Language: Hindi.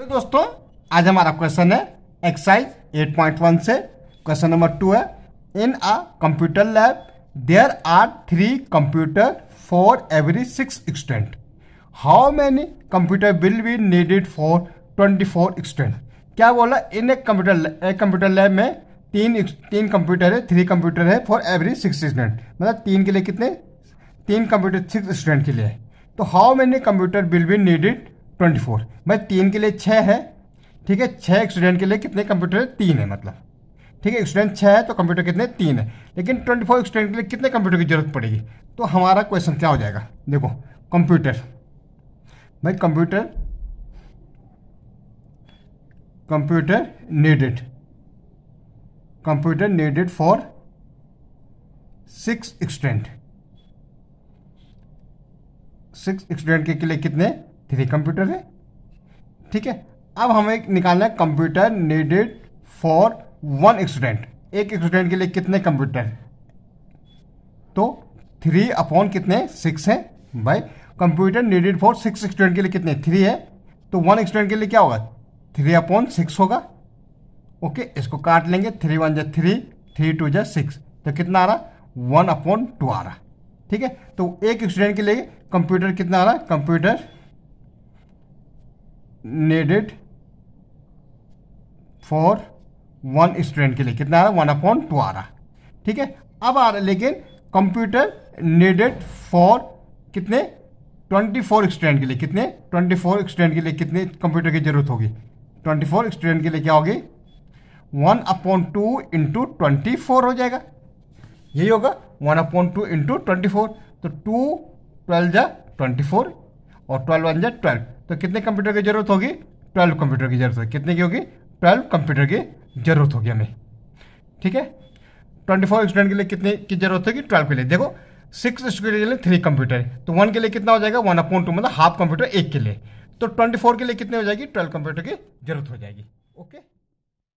तो दोस्तों आज हमारा क्वेश्चन है एक्सरसाइज 8.1 से क्वेश्चन नंबर टू है in a computer lab there are three computer for every six student how many computer will be needed for twenty four student क्या बोला इन एक कंप्यूटर एक कंप्यूटर लैब में तीन तीन कंप्यूटर है थ्री कंप्यूटर है फॉर एवरी सिक्स स्टूडेंट मतलब तीन के लिए कितने तीन कंप्यूटर सिक्स स्टूडेंट के लिए तो how many computer will be needed twenty four भाई तीन के लिए छः है ठीक है छः स्टूडेंट के लिए कितने कंप्यूटर तीन है मतलब ठीक है स्टूडेंट छः है तो कंप्यूटर कितने तीन है लेकिन ट्वेंटी फोर स्टूडेंट के लिए कितने कंप्यूटर की जरूरत पड़ेगी तो हमारा क्वेश्चन क्या हो जाएगा देखो कंप्यूटर भाई computer computer needed computer needed for six student six student के लिए कितने थ्री कंप्यूटर है ठीक है अब हमें निकालना है computer needed for one student एक स्टूडेंट के लिए कितने कंप्यूटर तो थ्री अपॉन कितने सिक्स है भाई computer needed for six student के लिए कितने थ्री है तो वन स्टूडेंट के लिए क्या होगा थ्री अपॉन सिक्स होगा ओके okay, इसको काट लेंगे थ्री वन जै थ्री थ्री टू जै सिक्स तो कितना आ रहा वन अपॉन टू आ रहा ठीक है तो एक स्टूडेंट के लिए कंप्यूटर कितना आ रहा computer needed for one student के लिए कितना आ रहा है वन अपॉन टू आ रहा ठीक है अब आ रहा है लेकिन कंप्यूटर नेडेड फॉर कितने ट्वेंटी फोर स्टूडेंट के लिए कितने ट्वेंटी फोर स्टूडेंट के लिए कितने कंप्यूटर की जरूरत होगी ट्वेंटी फोर स्टूडेंट के लिए क्या होगी one upon two into twenty four हो जाएगा यही होगा one upon two into twenty four तो टू ट्वेल्व जा ट्वेंटी फोर और ट्वेल्व वन जै ट्वेल्व तो कितने कंप्यूटर की जरूरत होगी ट्वेल्व कंप्यूटर की जरूरत होगी कितने की होगी ट्वेल्व कंप्यूटर की जरूरत होगी हमें ठीक है ट्वेंटी फोर स्टूडेंट के लिए कितने की जरूरत होगी ट्वेल्व के लिए देखो सिक्स स्टूडेंट के लिए थ्री कंप्यूटर तो वन के लिए कितना हो जाएगा वन अपॉइंट टू मतलब हाफ कंप्यूटर एक के लिए तो ट्वेंटी फोर के लिए कितने हो जाएगी ट्वेल्व कंप्यूटर की जरूरत हो जाएगी ओके